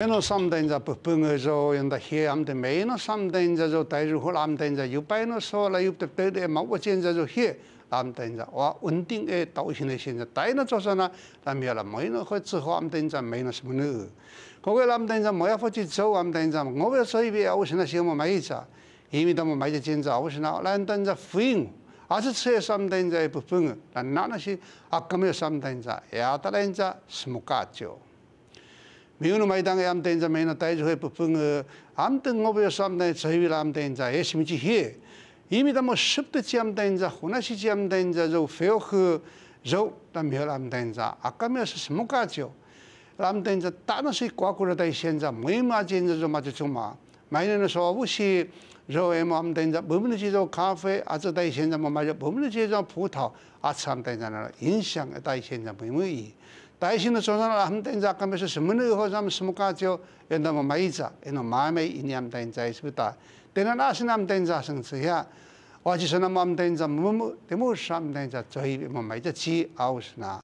我们三等人家不分开，就养在海安的。我们三等人家就台州湖南的。我们三班的，后来又把那个小的，把我们全家就海安的。我稳定，哎，到现在现在，大儿子在哪？他没有了，没有去之后，我们等一下没有什么了。我们等一下没有去之后，我们等一下我没有说一点，我现在想买一只，因为他们买一只，我现在难道在敷衍我？还是吃我们等一下不分开？那那是阿克米的三等人家，也他人家是木卡椒。 미우는 마이당에 암대인자 메이나 다이즈회 부풍어 암등 오브여서 암대 저희를 암대인자 예심이지 히 이미다 뭐 십대지 암대인자 호나시지 암대인자 저 페오흐 저 담별 암대인자 아까면서 스무까지요 암대인자 따너시 과꾸르다 이시엔자 모임아지인자 좀 맞아 좀마 마이너는 소아부시 저 에모 암대인자 범느지 저 카페 아저다 이시엔자 뭐 맞아 범느지 저 부터 아츠 암대인자는 인상에다 이시엔자 모임이 다이신의 조선을 함대인 작가면서 스무는 의호자 스무까지요 엔더모 마이자 에노 마음의 이니함대인 자이스부다 때는 아신 자성스야 와지선 함대인 자 무무 대무 함대인 자 저희 뭐 마이자 지 아우스나